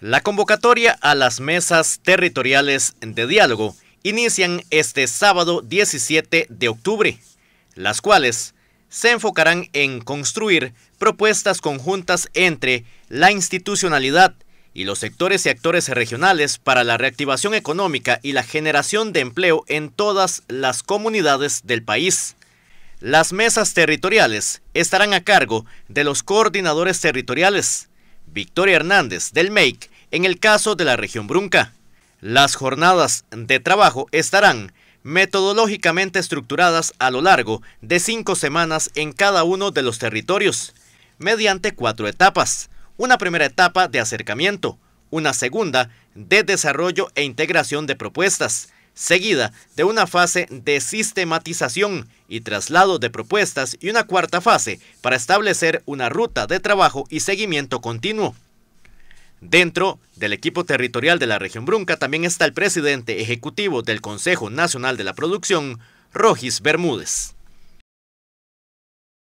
La convocatoria a las mesas territoriales de diálogo inician este sábado 17 de octubre, las cuales se enfocarán en construir propuestas conjuntas entre la institucionalidad y los sectores y actores regionales para la reactivación económica y la generación de empleo en todas las comunidades del país. Las mesas territoriales estarán a cargo de los coordinadores territoriales, Victoria Hernández del MEIC en el caso de la región Brunca. Las jornadas de trabajo estarán metodológicamente estructuradas a lo largo de cinco semanas en cada uno de los territorios, mediante cuatro etapas. Una primera etapa de acercamiento, una segunda de desarrollo e integración de propuestas, seguida de una fase de sistematización y traslado de propuestas y una cuarta fase para establecer una ruta de trabajo y seguimiento continuo. Dentro del equipo territorial de la región Brunca también está el presidente ejecutivo del Consejo Nacional de la Producción, Rogis Bermúdez.